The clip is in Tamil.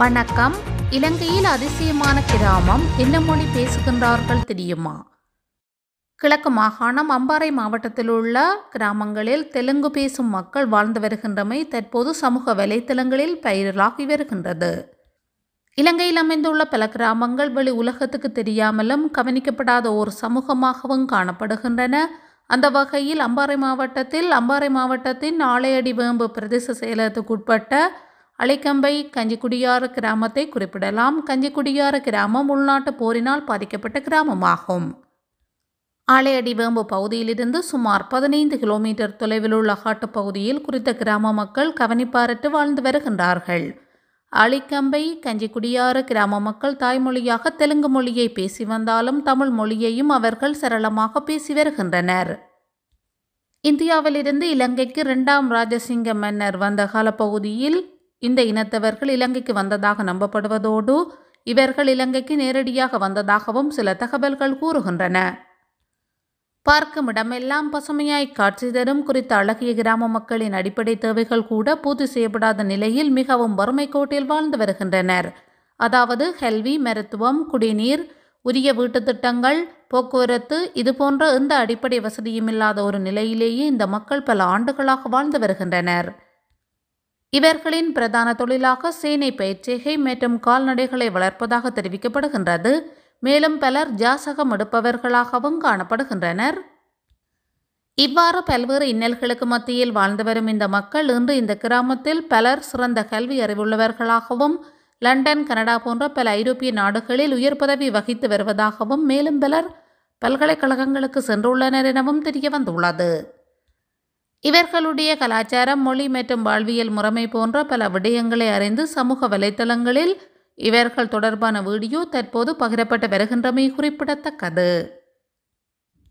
வணக்கம் இலங்கையில் அதிசயமான கிராமம் என்ன மொழி பேசுகின்றார்கள் தெரியுமா கிழக்கு மாகாணம் அம்பாறை மாவட்டத்தில் உள்ள கிராமங்களில் தெலுங்கு பேசும் மக்கள் வாழ்ந்து வருகின்றமை தற்போது சமூக வலைத்தளங்களில் பயிரலாகி வருகின்றது இலங்கையில் அமைந்துள்ள பல கிராமங்கள் வெளி உலகத்துக்கு தெரியாமலும் கவனிக்கப்படாத ஒரு சமூகமாகவும் காணப்படுகின்றன அந்த வகையில் அம்பாறை மாவட்டத்தில் அம்பாறை மாவட்டத்தின் ஆலையடி வேம்பு பிரதேச செயலகத்துக்குட்பட்ட அலைக்கம்பை கஞ்சிக்குடியார கிராமத்தை குறிப்பிடலாம் கஞ்சிக்குடியார கிராமம் உள்நாட்டு போரினால் பாதிக்கப்பட்ட கிராமமாகும் ஆலையடிவேம்பு பகுதியிலிருந்து சுமார் பதினைந்து கிலோமீட்டர் தொலைவில் உள்ள காட்டு பகுதியில் குறித்த கிராம மக்கள் கவனிப்பாரற்று வாழ்ந்து வருகின்றார்கள் அலிக்கம்பை கஞ்சிக்குடியாறு கிராம மக்கள் தாய்மொழியாக தெலுங்கு மொழியை பேசி வந்தாலும் தமிழ் மொழியையும் அவர்கள் சரளமாக பேசி வருகின்றனர் இந்தியாவிலிருந்து இலங்கைக்கு இரண்டாம் ராஜசிங்க மன்னர் வந்த காலப்பகுதியில் இந்த இனத்தவர்கள் இலங்கைக்கு வந்ததாக நம்பப்படுவதோடு இவர்கள் இலங்கைக்கு நேரடியாக வந்ததாகவும் சில தகவல்கள் கூறுகின்றன பார்க்கும் இடமெல்லாம் பசுமையாய் காட்சி தரும் குறித்த அழகிய கிராம மக்களின் அடிப்படை தேவைகள் கூட பூர்த்தி செய்யப்படாத நிலையில் மிகவும் வறுமை கோட்டில் வாழ்ந்து வருகின்றனர் அதாவது கல்வி மருத்துவம் குடிநீர் உரிய வீட்டு திட்டங்கள் போக்குவரத்து இதுபோன்ற எந்த அடிப்படை வசதியும் இல்லாத ஒரு நிலையிலேயே இந்த மக்கள் பல ஆண்டுகளாக வாழ்ந்து வருகின்றனர் இவர்களின் பிரதான தொழிலாக சேனை பயிற்சிகை மற்றும் கால்நடைகளை வளர்ப்பதாக தெரிவிக்கப்படுகின்றது மேலும் பலர் ஜாசகம் எடுப்பவர்களாகவும் காணப்படுகின்றனர் இவ்வாறு பல்வேறு இன்னல்களுக்கு மத்தியில் வாழ்ந்து வரும் இந்த மக்கள் இன்று இந்த கிராமத்தில் பலர் சிறந்த கல்வி அறிவுள்ளவர்களாகவும் லண்டன் கனடா போன்ற பல ஐரோப்பிய நாடுகளில் உயர் பதவி வகித்து வருவதாகவும் மேலும் பலர் பல்கலைக்கழகங்களுக்கு சென்றுள்ளனர் எனவும் தெரிய வந்துள்ளது இவர்களுடைய கலாச்சாரம் மொழி மற்றும் வாழ்வியல் முறைமை போன்ற பல விடயங்களை அறிந்து சமூக வலைத்தளங்களில் இவர்கள் தொடர்பான வீடியோ தற்போது பகிரப்பட்டு வருகின்றமை குறிப்பிடத்தக்கது